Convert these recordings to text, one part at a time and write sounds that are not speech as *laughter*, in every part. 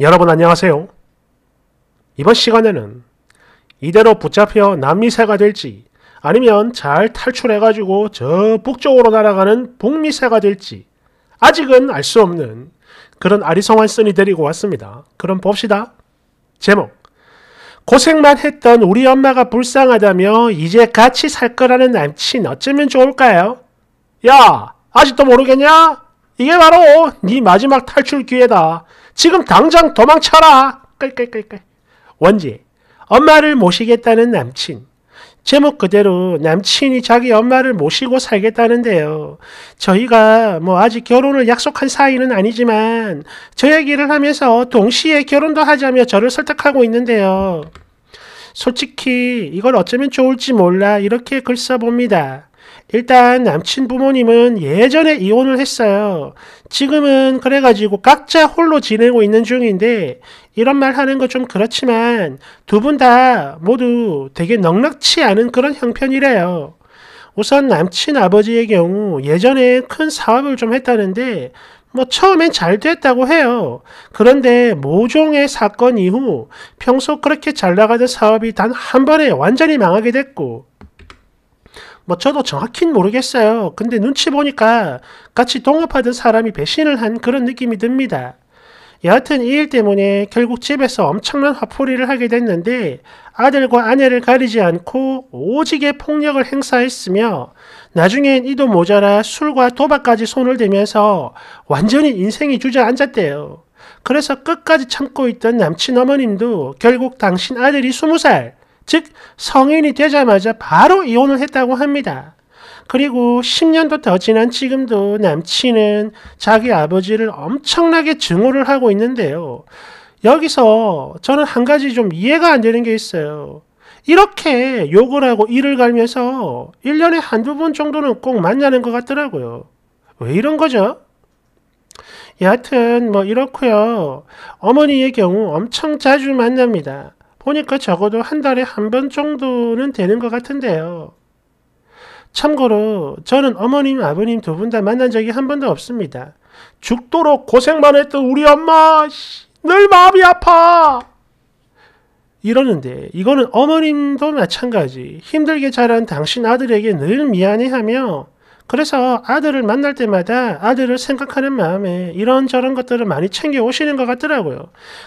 여러분 안녕하세요. 이번 시간에는 이대로 붙잡혀 남미새가 될지 아니면 잘 탈출해가지고 저 북쪽으로 날아가는 북미새가 될지 아직은 알 수 없는 그런 아리송한 쓴이 데리고 왔습니다. 그럼 봅시다. 제목 고생만 했던 우리 엄마가 불쌍하다며 이제 같이 살 거라는 남친 어쩌면 좋을까요? 야 아직도 모르겠냐? 이게 바로 네 마지막 탈출 기회다. 지금 당장 도망쳐라. 끌끌끌끌. 원지. 엄마를 모시겠다는 남친. 제목 그대로 남친이 자기 엄마를 모시고 살겠다는데요. 저희가 뭐 아직 결혼을 약속한 사이는 아니지만 저 얘기를 하면서 동시에 결혼도 하자며 저를 설득하고 있는데요. 솔직히 이걸 어쩌면 좋을지 몰라 이렇게 글 써봅니다. 일단 남친 부모님은 예전에 이혼을 했어요. 지금은 그래가지고 각자 홀로 지내고 있는 중인데 이런 말 하는 거 좀 그렇지만 두 분 다 모두 되게 넉넉치 않은 그런 형편이래요. 우선 남친 아버지의 경우 예전에 큰 사업을 좀 했다는데 뭐 처음엔 잘 됐다고 해요. 그런데 모종의 사건 이후 평소 그렇게 잘 나가던 사업이 단 한 번에 완전히 망하게 됐고 뭐 저도 정확히는 모르겠어요. 근데 눈치 보니까 같이 동업하던 사람이 배신을 한 그런 느낌이 듭니다. 여하튼 이 일 때문에 결국 집에서 엄청난 화풀이를 하게 됐는데 아들과 아내를 가리지 않고 오지게 폭력을 행사했으며 나중엔 이도 모자라 술과 도박까지 손을 대면서 완전히 인생이 주저앉았대요. 그래서 끝까지 참고 있던 남친 어머님도 결국 당신 아들이 스무 살즉 성인이 되자마자 바로 이혼을 했다고 합니다. 그리고 10년도 더 지난 지금도 남친은 자기 아버지를 엄청나게 증오를 하고 있는데요. 여기서 저는 한 가지 좀 이해가 안 되는 게 있어요. 이렇게 욕을 하고 일을 갈면서 1년에 한두 번 정도는 꼭 만나는 것 같더라고요. 왜 이런 거죠? 여하튼 뭐 이렇고요. 어머니의 경우 엄청 자주 만납니다. 보니까 적어도 한 달에 한 번 정도는 되는 것 같은데요. 참고로 저는 어머님, 아버님 두 분 다 만난 적이 한 번도 없습니다. 죽도록 고생만 했던 우리 엄마, 늘 마음이 아파! 이러는데 이거는 어머님도 마찬가지 힘들게 자란 당신 아들에게 늘 미안해하며 그래서 아들을 만날 때마다 아들을 생각하는 마음에 이런저런 것들을 많이 챙겨 오시는 것 같더라고요.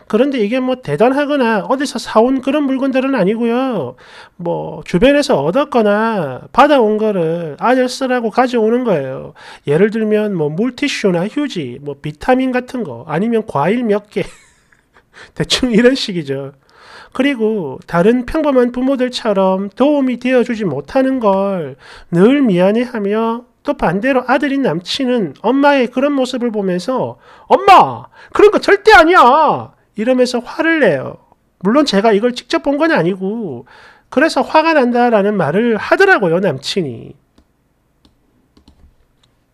그런데 이게 뭐 대단하거나 어디서 사온 그런 물건들은 아니고요. 뭐 주변에서 얻었거나 받아온 거를 아들 쓰라고 가져오는 거예요. 예를 들면 뭐 물티슈나 휴지, 뭐 비타민 같은 거 아니면 과일 몇 개. *laughs* 대충 이런 식이죠. 그리고 다른 평범한 부모들처럼 도움이 되어주지 못하는 걸 늘 미안해하며 또 반대로 아들인 남친은 엄마의 그런 모습을 보면서 엄마 그런 거 절대 아니야 이러면서 화를 내요. 물론 제가 이걸 직접 본 건 아니고 그래서 화가 난다라는 말을 하더라고요 남친이.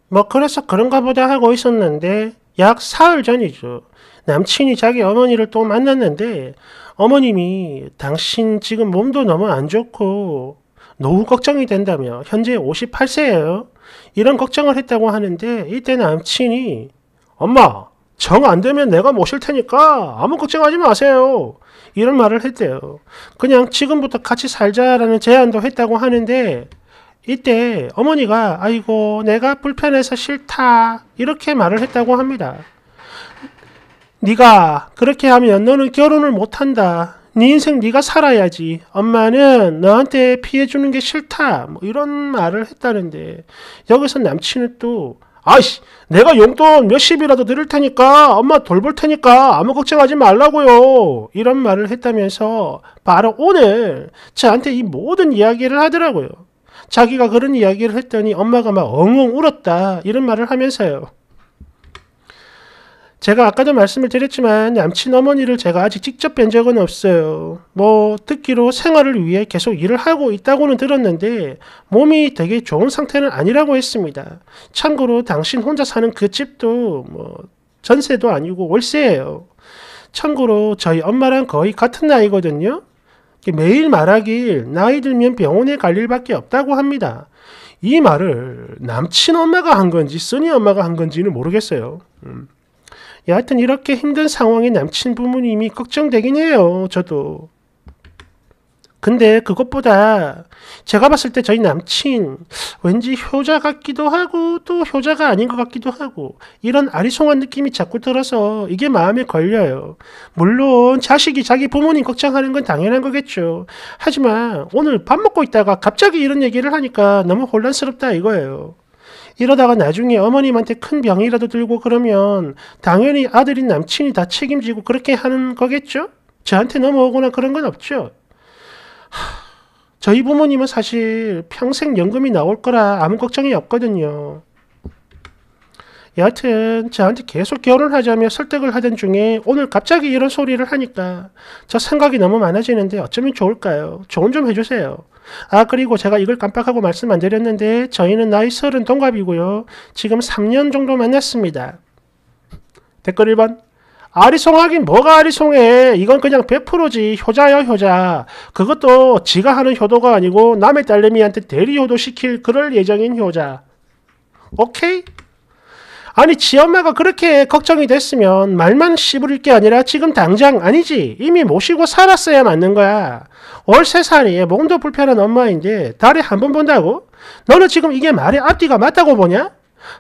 뭐 그래서 그런가 보다 하고 있었는데 약 사흘 전이죠. 남친이 자기 어머니를 또 만났는데 어머님이 당신 지금 몸도 너무 안 좋고 노후 걱정이 된다며 현재 58세예요. 이런 걱정을 했다고 하는데 이때 남친이 엄마 정 안 되면 내가 모실 테니까 아무 걱정하지 마세요. 이런 말을 했대요. 그냥 지금부터 같이 살자라는 제안도 했다고 하는데 이때 어머니가 아이고 내가 불편해서 싫다 이렇게 말을 했다고 합니다. 네가 그렇게 하면 너는 결혼을 못한다. 네 인생 네가 살아야지. 엄마는 너한테 피해주는 게 싫다. 뭐 이런 말을 했다는데 여기서 남친은 또 아이씨 내가 용돈 몇십이라도 드릴 테니까 엄마 돌볼 테니까 아무 걱정하지 말라고요. 이런 말을 했다면서 바로 오늘 저한테 이 모든 이야기를 하더라고요. 자기가 그런 이야기를 했더니 엄마가 막 엉엉 울었다 이런 말을 하면서요. 제가 아까도 말씀을 드렸지만 남친 어머니를 제가 아직 직접 뵌 적은 없어요. 뭐 듣기로 생활을 위해 계속 일을 하고 있다고는 들었는데 몸이 되게 좋은 상태는 아니라고 했습니다. 참고로 당신 혼자 사는 그 집도 뭐 전세도 아니고 월세예요. 참고로 저희 엄마랑 거의 같은 나이거든요. 매일 말하길 나이 들면 병원에 갈 일밖에 없다고 합니다. 이 말을 남친 엄마가 한 건지 쓰니 엄마가 한 건지는 모르겠어요. 음. 예, 여하튼 이렇게 힘든 상황에 남친 부모님이 걱정되긴 해요. 저도. 근데 그것보다 제가 봤을 때 저희 남친 왠지 효자 같기도 하고 또 효자가 아닌 것 같기도 하고 이런 아리송한 느낌이 자꾸 들어서 이게 마음에 걸려요. 물론 자식이 자기 부모님 걱정하는 건 당연한 거겠죠. 하지만 오늘 밥 먹고 있다가 갑자기 이런 얘기를 하니까 너무 혼란스럽다 이거예요. 이러다가 나중에 어머님한테 큰 병이라도 들고 그러면 당연히 아들인 남친이 다 책임지고 그렇게 하는 거겠죠? 저한테 넘어오거나 그런 건 없죠? 하, 저희 부모님은 사실 평생 연금이 나올 거라 아무 걱정이 없거든요. 여하튼 저한테 계속 결혼하자며 설득을 하던 중에 오늘 갑자기 이런 소리를 하니까 저 생각이 너무 많아지는데 어쩌면 좋을까요? 조언 좀 해주세요. 아 그리고 제가 이걸 깜빡하고 말씀 안 드렸는데 저희는 나이 서른 동갑이고요. 지금 3년 정도 만났습니다. 댓글 1번 아리송하긴 뭐가 아리송해. 이건 그냥 100%지. 효자여 효자. 그것도 지가 하는 효도가 아니고 남의 딸내미한테 대리효도 시킬 그럴 예정인 효자. 오케이? 아니 지 엄마가 그렇게 걱정이 됐으면 말만 씹을 게 아니라 지금 당장 아니지 이미 모시고 살았어야 맞는 거야. 월 세살에 몸도 불편한 엄마인데 달에 한 번 본다고? 너는 지금 이게 말의 앞뒤가 맞다고 보냐?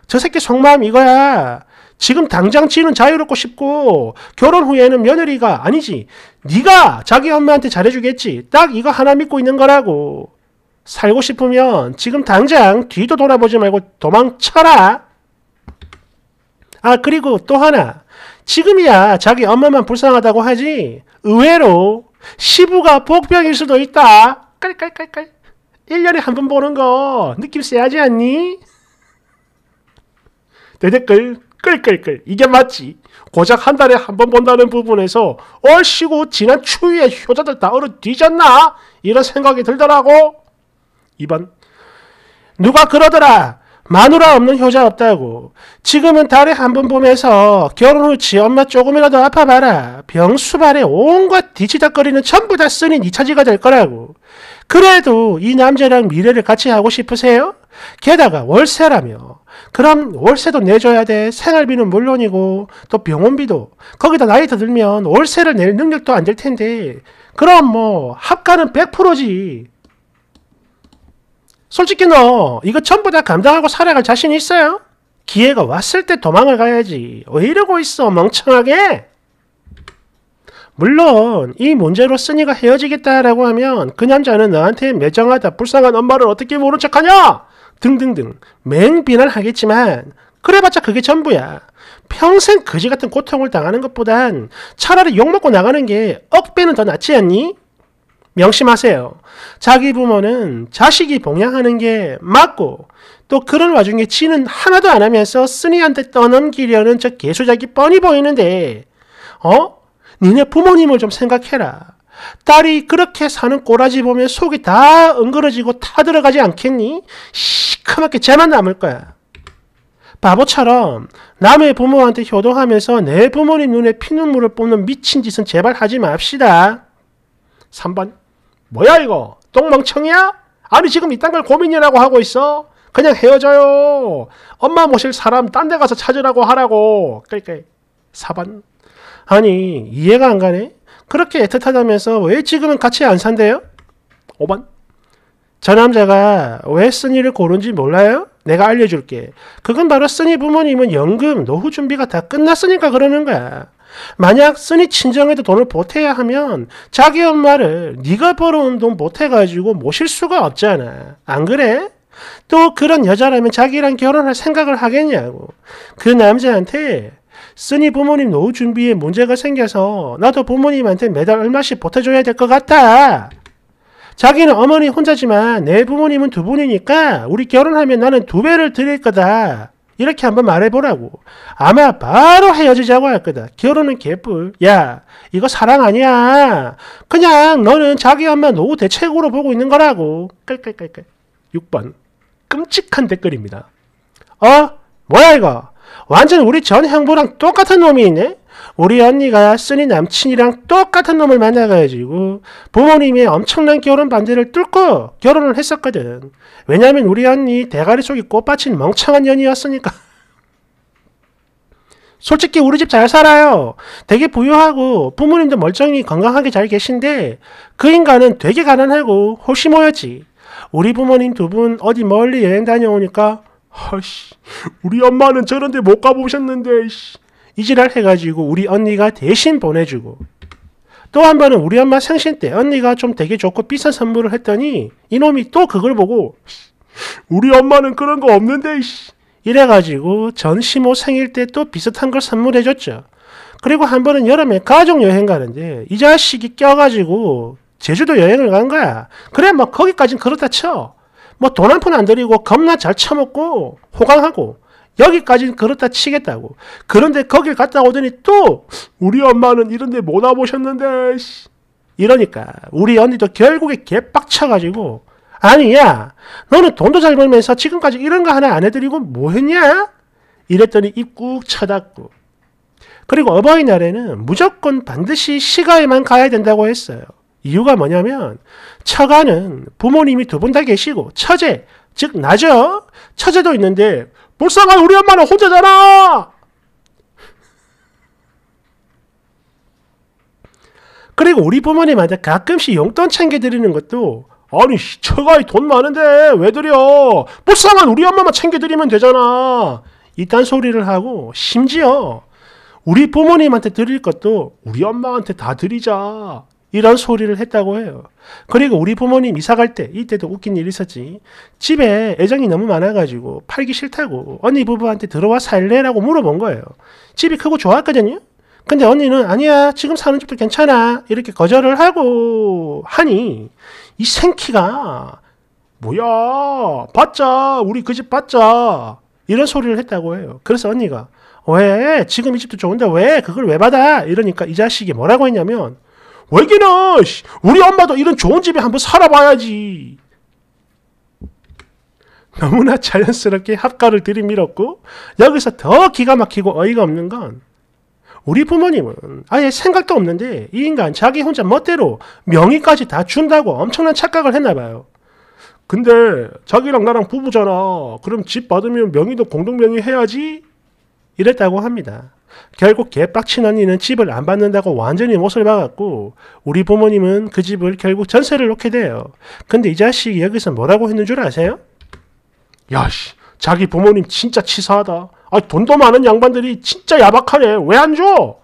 저 새끼 속마음 이거야. 지금 당장 지는 자유롭고 싶고 결혼 후에는 며느리가 아니지 네가 자기 엄마한테 잘해주겠지 딱 이거 하나 믿고 있는 거라고 살고 싶으면 지금 당장 뒤도 돌아보지 말고 도망쳐라 아, 그리고 또 하나. 지금이야 자기 엄마만 불쌍하다고 하지. 의외로 시부가 복병일 수도 있다. 깔깔깔깔. 1년에 한 번 보는 거 느낌 쎄야지 않니? 대댓글 끌끌끌 이게 맞지 고작 한 달에 한 번 본다는 부분에서 얼씨구 지난 추위에 효자들 다 얼어 뒤졌나? 이런 생각이 들더라고 2번 누가 그러더라 마누라 없는 효자 없다고. 지금은 달에 한 번 보면서 결혼 후 지 엄마 조금이라도 아파봐라. 병수발에 온갖 뒤치다거리는 전부 다 쓰니 니 차지가 될 거라고. 그래도 이 남자랑 미래를 같이 하고 싶으세요? 게다가 월세라며. 그럼 월세도 내줘야 돼. 생활비는 물론이고 또 병원비도. 거기다 나이 더 들면 월세를 낼 능력도 안 될 텐데. 그럼 뭐 합가는 100%지. 솔직히 너 이거 전부 다 감당하고 살아갈 자신 있어요? 기회가 왔을 때 도망을 가야지. 왜 이러고 있어, 멍청하게? 물론 이 문제로 쓰니가 헤어지겠다라고 하면 그 남자는 나한테 매정하다, 불쌍한 엄마를 어떻게 모른 척하냐? 등등등 맹비난 하겠지만 그래봤자 그게 전부야. 평생 그지 같은 고통을 당하는 것보단 차라리 욕먹고 나가는 게 억배는 더 낫지 않니? 명심하세요. 자기 부모는 자식이 봉양하는 게 맞고 또 그런 와중에 지는 하나도 안 하면서 쓰니한테 떠넘기려는 저 개수작이 뻔히 보이는데 어? 니네 부모님을 좀 생각해라. 딸이 그렇게 사는 꼬라지 보면 속이 다 엉그러지고 타들어가지 않겠니? 시커멓게 쟤만 남을 거야. 바보처럼 남의 부모한테 효도하면서 내 부모님 눈에 피눈물을 뽑는 미친 짓은 제발 하지 맙시다. 3번 뭐야 이거 똥멍청이야? 아니 지금 이딴 걸 고민이라고 하고 있어? 그냥 헤어져요. 엄마 모실 사람 딴 데 가서 찾으라고 하라고. 그러니까 사반. 아니 이해가 안 가네. 그렇게 애틋하다면서 왜 지금은 같이 안 산대요? 5번. 저 남자가 왜 쓰니를 고른지 몰라요? 내가 알려줄게. 그건 바로 쓰니 부모님은 연금, 노후 준비가 다 끝났으니까 그러는 거야. 만약 쓰니 친정에도 돈을 보태야 하면 자기 엄마를 네가 벌어온 돈 보태가지고 모실 수가 없잖아. 안 그래? 또 그런 여자라면 자기랑 결혼할 생각을 하겠냐고. 그 남자한테 쓰니 부모님 노후 준비에 문제가 생겨서 나도 부모님한테 매달 얼마씩 보태줘야 될 것 같아. 자기는 어머니 혼자지만 내 부모님은 두 분이니까 우리 결혼하면 나는 두 배를 드릴 거다. 이렇게 한번 말해보라고. 아마 바로 헤어지자고 할 거다. 결혼은 개뿔. 야, 이거 사랑 아니야. 그냥 너는 자기 엄마 노후 대책으로 보고 있는 거라고. 끌끌끌끌. 6번. 끔찍한 댓글입니다. 어? 뭐야 이거? 완전 우리 전 형부랑 똑같은 놈이 있네? 우리 언니가 쓰니 남친이랑 똑같은 놈을 만나가지고 부모님의 엄청난 결혼 반대를 뚫고 결혼을 했었거든. 왜냐면 우리 언니 대가리 속이 꽃밭인 멍청한 년이었으니까. *laughs* 솔직히 우리 집 잘 살아요. 되게 부유하고 부모님도 멀쩡히 건강하게 잘 계신데 그 인간은 되게 가난하고 호시모였지. 우리 부모님 두 분 어디 멀리 여행 다녀오니까 허씨 우리 엄마는 저런데 못 가보셨는데 씨. 이지랄 해가지고 우리 언니가 대신 보내주고 또 한 번은 우리 엄마 생신 때 언니가 좀 되게 좋고 비싼 선물을 했더니 이놈이 또 그걸 보고 우리 엄마는 그런 거 없는데 이래가지고 전시모 생일 때 또 비슷한 걸 선물해줬죠. 그리고 한 번은 여름에 가족 여행 가는데 이 자식이 껴가지고 제주도 여행을 간 거야. 그래 뭐 거기까진 그렇다 쳐. 뭐 돈 한 푼 안 들이고 겁나 잘 처먹고 호강하고 여기까지는 그렇다 치겠다고. 그런데 거길 갔다 오더니 또 우리 엄마는 이런데 못 와보셨는데 이러니까 우리 언니도 결국에 개빡쳐가지고 아니야 너는 돈도 잘 벌면서 지금까지 이런 거 하나 안 해드리고 뭐 했냐? 이랬더니 입 꾹 쳐닫고 그리고 어버이날에는 무조건 반드시 시가에만 가야 된다고 했어요. 이유가 뭐냐면 처가는 부모님이 두 분 다 계시고 처제 즉 나죠. 처제도 있는데 불쌍한 우리 엄마는 혼자잖아! 그리고 우리 부모님한테 가끔씩 용돈 챙겨드리는 것도 아니 처가이돈 많은데 왜 드려 불쌍한 우리 엄마만 챙겨드리면 되잖아 이딴 소리를 하고 심지어 우리 부모님한테 드릴 것도 우리 엄마한테 다 드리자 이런 소리를 했다고 해요. 그리고 우리 부모님 이사 갈 때, 이때도 웃긴 일이 있었지. 집에 애정이 너무 많아가지고 팔기 싫다고 언니 부부한테 들어와 살래라고 물어본 거예요. 집이 크고 좋았거든요. 근데 언니는 아니야, 지금 사는 집도 괜찮아. 이렇게 거절을 하고 하니 이 생키가 뭐야, 봤자, 우리 그집 봤자. 이런 소리를 했다고 해요. 그래서 언니가 왜? 지금 이 집도 좋은데 왜? 그걸 왜 받아? 이러니까 이 자식이 뭐라고 했냐면 왜기는 우리 엄마도 이런 좋은 집에 한번 살아봐야지. 너무나 자연스럽게 합가를 들이밀었고 여기서 더 기가 막히고 어이가 없는 건 우리 부모님은 아예 생각도 없는데 이 인간 자기 혼자 멋대로 명의까지 다 준다고 엄청난 착각을 했나 봐요. 근데 자기랑 나랑 부부잖아. 그럼 집 받으면 명의도 공동명의 해야지. 이랬다고 합니다. 결국 개빡친 언니는 집을 안 받는다고 완전히 못을 박았고 우리 부모님은 그 집을 결국 전세를 놓게 돼요. 근데 이 자식이 여기서 뭐라고 했는 줄 아세요? 야씨 자기 부모님 진짜 치사하다. 아 돈도 많은 양반들이 진짜 야박하네. 왜 안 줘?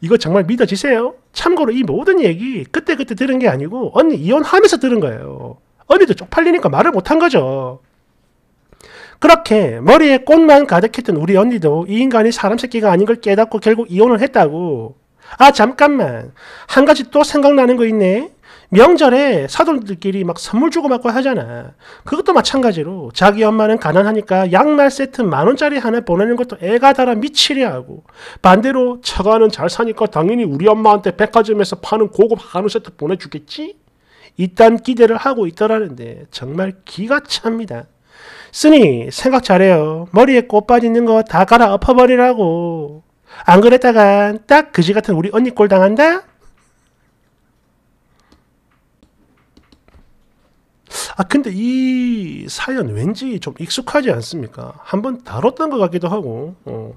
이거 정말 믿어지세요? 참고로 이 모든 얘기 그때그때 그때 들은 게 아니고 언니 이혼하면서 들은 거예요. 언니도 쪽팔리니까 말을 못 한 거죠. 그렇게 머리에 꽃만 가득했던 우리 언니도 이 인간이 사람 새끼가 아닌 걸 깨닫고 결국 이혼을 했다고. 아 잠깐만 한 가지 또 생각나는 거 있네. 명절에 사돈들끼리 막 선물 주고받고 하잖아. 그것도 마찬가지로 자기 엄마는 가난하니까 양말 세트 만 원짜리 하나 보내는 것도 애가 달아 미치려 하고 반대로 처가는 잘 사니까 당연히 우리 엄마한테 백화점에서 파는 고급 한우 세트 보내주겠지? 이딴 기대를 하고 있더라는데 정말 기가 찹니다. 쓰니 생각 잘해요. 머리에 꽃밭 있는 거 다 갈아 엎어버리라고. 안 그랬다간 딱 그지 같은 우리 언니 꼴 당한다? 아 근데 이 사연 왠지 좀 익숙하지 않습니까? 한번 다뤘던 것 같기도 하고 어.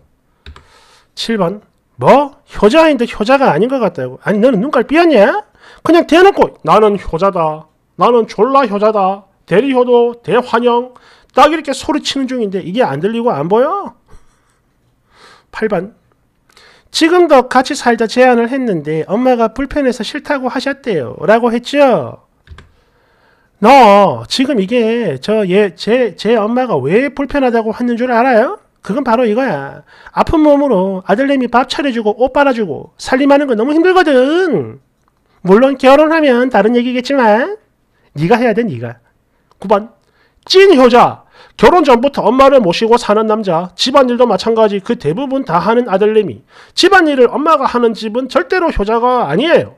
7번 뭐? 효자인데 효자가 아닌 것 같다고 아니 너는 눈깔 삐었냐? 그냥 대놓고 나는 효자다 나는 졸라 효자다 대리효도 대환영 딱 이렇게 소리치는 중인데 이게 안 들리고 안 보여? 8번 지금도 같이 살자 제안을 했는데 엄마가 불편해서 싫다고 하셨대요 라고 했죠 너 지금 이게 저얘제제 제 엄마가 왜 불편하다고 하는 줄 알아요? 그건 바로 이거야 아픈 몸으로 아들내미 밥 차려주고 옷 빨아주고 살림하는 거 너무 힘들거든 물론 결혼하면 다른 얘기겠지만 네가 해야 돼 네가 9번 찐 효자. 결혼 전부터 엄마를 모시고 사는 남자, 집안일도 마찬가지 그 대부분 다 하는 아들내미. 집안일을 엄마가 하는 집은 절대로 효자가 아니에요.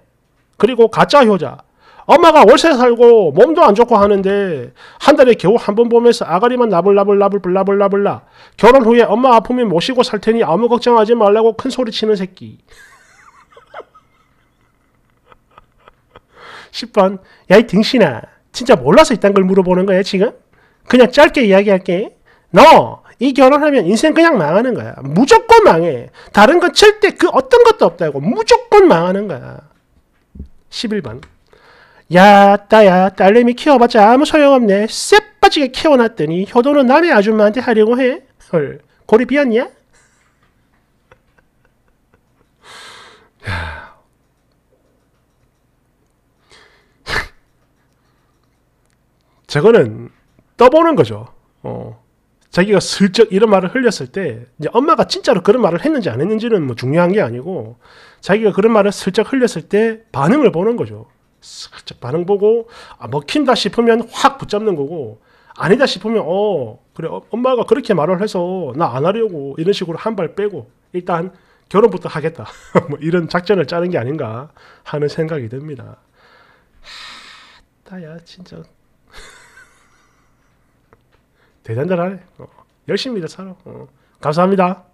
그리고 가짜 효자. 엄마가 월세 살고 몸도 안 좋고 하는데 한 달에 겨우 한 번 보면서 아가리만 나불나불나불블라블라블라 결혼 후에 엄마 아프면 모시고 살 테니 아무 걱정하지 말라고 큰 소리 치는 새끼. 10번 *laughs* 야 이 등신아 진짜 몰라서 이딴 걸 물어보는 거야 지금? 그냥 짧게 이야기할게. 너 이 결혼하면 인생 그냥 망하는 거야. 무조건 망해. 다른 건 절대 그 어떤 것도 없다고. 무조건 망하는 거야. 11번. 야, 따야, 딸내미 키워봤자 아무 소용없네. 쎄 빠지게 키워놨더니 효도는 남의 아줌마한테 하려고 해. 헐, 고리 비었냐? *laughs* 저거는 떠보는 거죠. 어. 자기가 슬쩍 이런 말을 흘렸을 때 이제 엄마가 진짜로 그런 말을 했는지 안 했는지는 뭐 중요한 게 아니고 자기가 그런 말을 슬쩍 흘렸을 때 반응을 보는 거죠. 슬쩍 반응 보고 아, 먹힌다 싶으면 확 붙잡는 거고 아니다 싶으면 어 그래 어, 엄마가 그렇게 말을 해서 나 안 하려고 이런 식으로 한 발 빼고 일단 결혼부터 하겠다 *laughs* 뭐 이런 작전을 짜는 게 아닌가 하는 생각이 듭니다. 하, 나야 진짜 대단하네. 어. 열심히 일 살아. 어. 감사합니다.